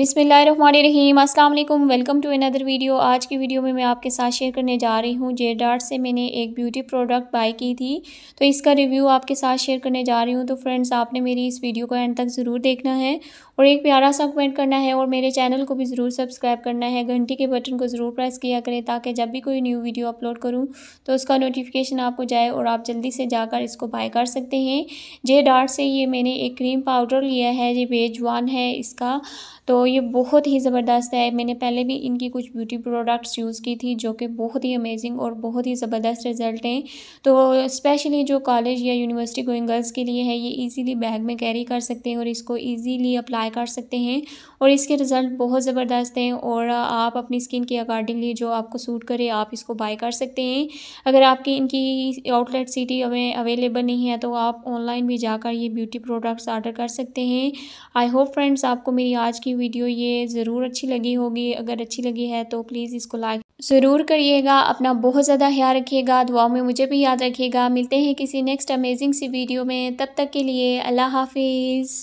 अस्सलाम वालेकुम welcome to another video आज की वीडियो में मैं आपके साथ शेयर करने जा रही हूँ जे डार्ट से मैंने एक ब्यूटी प्रोडक्ट बाई की थी तो इसका रिव्यू आपके साथ शेयर करने जा रही हूँ तो फ्रेंड्स आपने मेरी इस वीडियो को एंड तक ज़रूर देखना है और एक प्यारा सा कमेंट करना है और मेरे चैनल को भी ज़रूर सब्सक्राइब करना है घंटी के बटन को ज़रूर प्रेस किया करें ताकि जब भी कोई न्यू वीडियो अपलोड करूँ तो उसका नोटिफिकेशन आपको जाए और आप जल्दी से जाकर इसको बाई कर सकते हैं जे डार्ट से ये मैंने एक क्रीम पाउडर लिया है ये बेज वन है इसका तो ये बहुत ही ज़बरदस्त है मैंने पहले भी इनकी कुछ ब्यूटी प्रोडक्ट्स यूज़ की थी जो कि बहुत ही अमेजिंग और बहुत ही ज़बरदस्त रिज़ल्ट हैं तो स्पेशली जो कॉलेज या यूनिवर्सिटी गोइंग गर्ल्स के लिए है ये इजीली बैग में कैरी कर सकते हैं और इसको इजीली अप्लाई कर सकते हैं और इसके रिज़ल्ट बहुत ज़बरदस्त हैं और आप अपनी स्किन के अकॉर्डिंगली जो आपको सूट करे आप इसको बाय कर सकते हैं अगर आपकी इनकी आउटलेट सिटी में अवेलेबल नहीं है तो आप ऑनलाइन भी जाकर ये ब्यूटी प्रोडक्ट्स ऑर्डर कर सकते हैं आई होप फ्रेंड्स आपको मेरी आज की वीडियो वीडियो ये ज़रूर अच्छी लगी होगी अगर अच्छी लगी है तो प्लीज़ इसको लाइक ज़रूर करिएगा अपना बहुत ज़्यादा ख्याल रखिएगा दुआ में मुझे भी याद रखिएगा मिलते हैं किसी नेक्स्ट अमेजिंग सी वीडियो में तब तक के लिए अल्लाह हाफिज़